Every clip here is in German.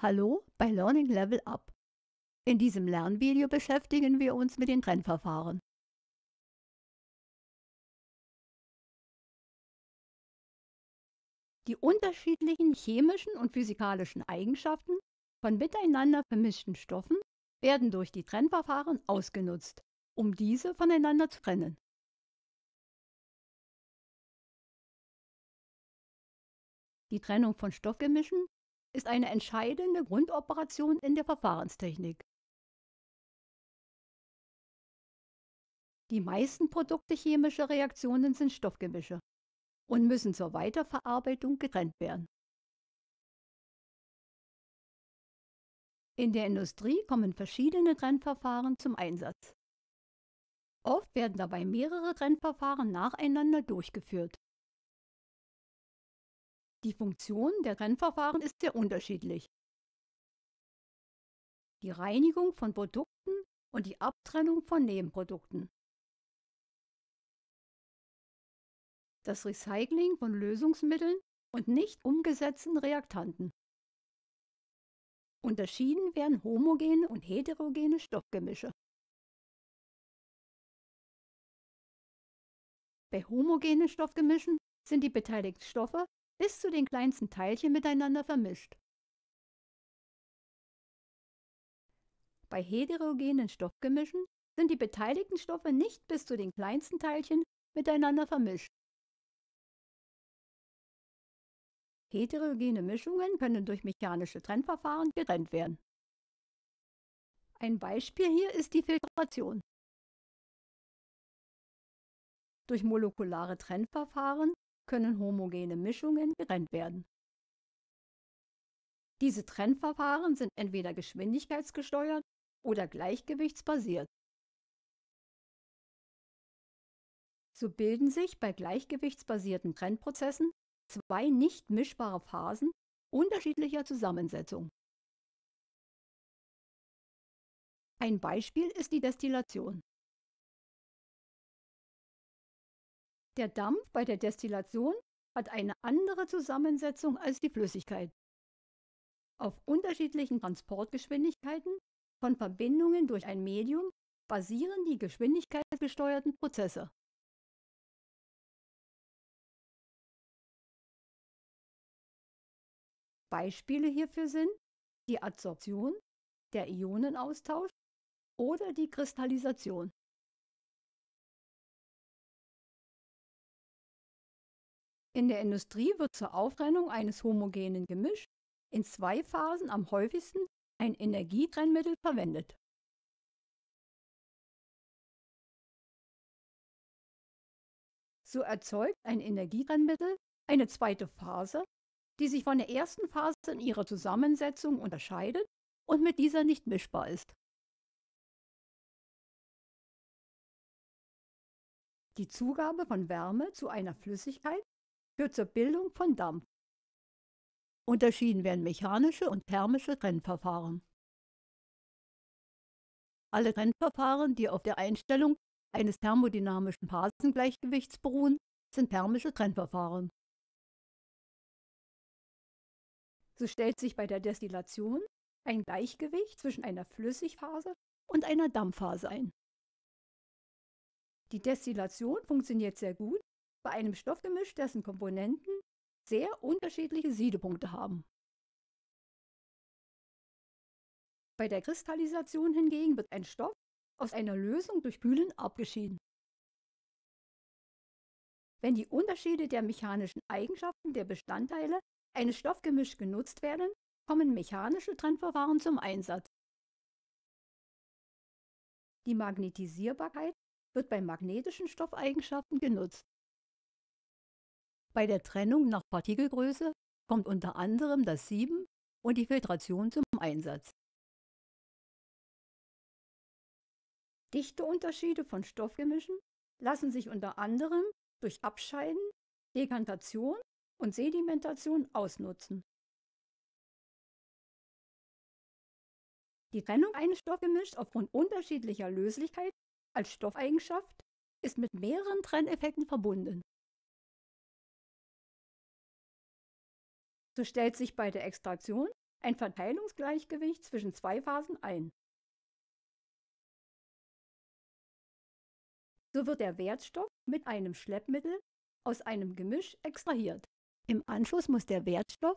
Hallo bei Learning Level Up. In diesem Lernvideo beschäftigen wir uns mit den Trennverfahren. Die unterschiedlichen chemischen und physikalischen Eigenschaften von miteinander vermischten Stoffen werden durch die Trennverfahren ausgenutzt, um diese voneinander zu trennen. Die Trennung von Stoffgemischen ist eine entscheidende Grundoperation in der Verfahrenstechnik. Die meisten Produkte chemischer Reaktionen sind Stoffgemische und müssen zur Weiterverarbeitung getrennt werden. In der Industrie kommen verschiedene Trennverfahren zum Einsatz. Oft werden dabei mehrere Trennverfahren nacheinander durchgeführt. Die Funktion der Trennverfahren ist sehr unterschiedlich. Die Reinigung von Produkten und die Abtrennung von Nebenprodukten. Das Recycling von Lösungsmitteln und nicht umgesetzten Reaktanten. Unterschieden werden homogene und heterogene Stoffgemische. Bei homogenen Stoffgemischen sind die beteiligten Stoffe bis zu den kleinsten Teilchen miteinander vermischt. Bei heterogenen Stoffgemischen sind die beteiligten Stoffe nicht bis zu den kleinsten Teilchen miteinander vermischt. Heterogene Mischungen können durch mechanische Trennverfahren getrennt werden. Ein Beispiel hier ist die Filtration. Durch molekulare Trennverfahren können homogene Mischungen getrennt werden. Diese Trennverfahren sind entweder geschwindigkeitsgesteuert oder gleichgewichtsbasiert. So bilden sich bei gleichgewichtsbasierten Trennprozessen zwei nicht mischbare Phasen unterschiedlicher Zusammensetzung. Ein Beispiel ist die Destillation. Der Dampf bei der Destillation hat eine andere Zusammensetzung als die Flüssigkeit. Auf unterschiedlichen Transportgeschwindigkeiten von Verbindungen durch ein Medium basieren die geschwindigkeitsgesteuerten Prozesse. Beispiele hierfür sind die Adsorption, der Ionenaustausch oder die Kristallisation. In der Industrie wird zur Auftrennung eines homogenen Gemisch in zwei Phasen am häufigsten ein Energietrennmittel verwendet. So erzeugt ein Energietrennmittel eine zweite Phase, die sich von der ersten Phase in ihrer Zusammensetzung unterscheidet und mit dieser nicht mischbar ist. Die Zugabe von Wärme zu einer Flüssigkeit führt zur Bildung von Dampf. Unterschieden werden mechanische und thermische Trennverfahren. Alle Trennverfahren, die auf der Einstellung eines thermodynamischen Phasengleichgewichts beruhen, sind thermische Trennverfahren. So stellt sich bei der Destillation ein Gleichgewicht zwischen einer Flüssigphase und einer Dampfphase ein. Die Destillation funktioniert sehr gut, bei einem Stoffgemisch, dessen Komponenten sehr unterschiedliche Siedepunkte haben. Bei der Kristallisation hingegen wird ein Stoff aus einer Lösung durch Kühlen abgeschieden. Wenn die Unterschiede der mechanischen Eigenschaften der Bestandteile eines Stoffgemischs genutzt werden, kommen mechanische Trennverfahren zum Einsatz. Die Magnetisierbarkeit wird bei magnetischen Stoffeigenschaften genutzt. Bei der Trennung nach Partikelgröße kommt unter anderem das Sieben und die Filtration zum Einsatz. Dichteunterschiede von Stoffgemischen lassen sich unter anderem durch Abscheiden, Dekantation und Sedimentation ausnutzen. Die Trennung eines Stoffgemischs aufgrund unterschiedlicher Löslichkeit als Stoffeigenschaft ist mit mehreren Trenneffekten verbunden. So stellt sich bei der Extraktion ein Verteilungsgleichgewicht zwischen zwei Phasen ein. So wird der Wertstoff mit einem Schleppmittel aus einem Gemisch extrahiert. Im Anschluss muss der Wertstoff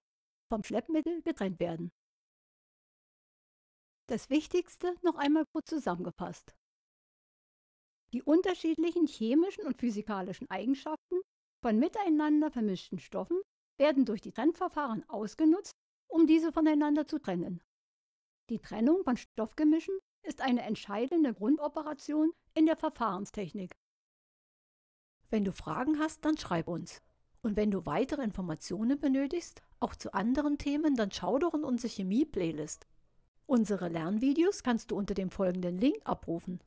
vom Schleppmittel getrennt werden. Das Wichtigste noch einmal kurz zusammengefasst. Die unterschiedlichen chemischen und physikalischen Eigenschaften von miteinander vermischten Stoffen werden durch die Trennverfahren ausgenutzt, um diese voneinander zu trennen. Die Trennung von Stoffgemischen ist eine entscheidende Grundoperation in der Verfahrenstechnik. Wenn du Fragen hast, dann schreib uns. Und wenn du weitere Informationen benötigst, auch zu anderen Themen, dann schau doch in unsere Chemie-Playlist. Unsere Lernvideos kannst du unter dem folgenden Link abrufen.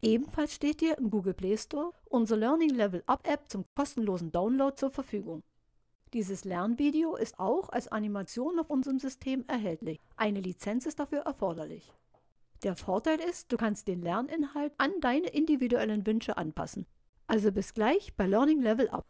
Ebenfalls steht dir im Google Play Store unsere Learning Level Up App zum kostenlosen Download zur Verfügung. Dieses Lernvideo ist auch als Animation auf unserem System erhältlich. Eine Lizenz ist dafür erforderlich. Der Vorteil ist, du kannst den Lerninhalt an deine individuellen Wünsche anpassen. Also bis gleich bei Learning Level Up.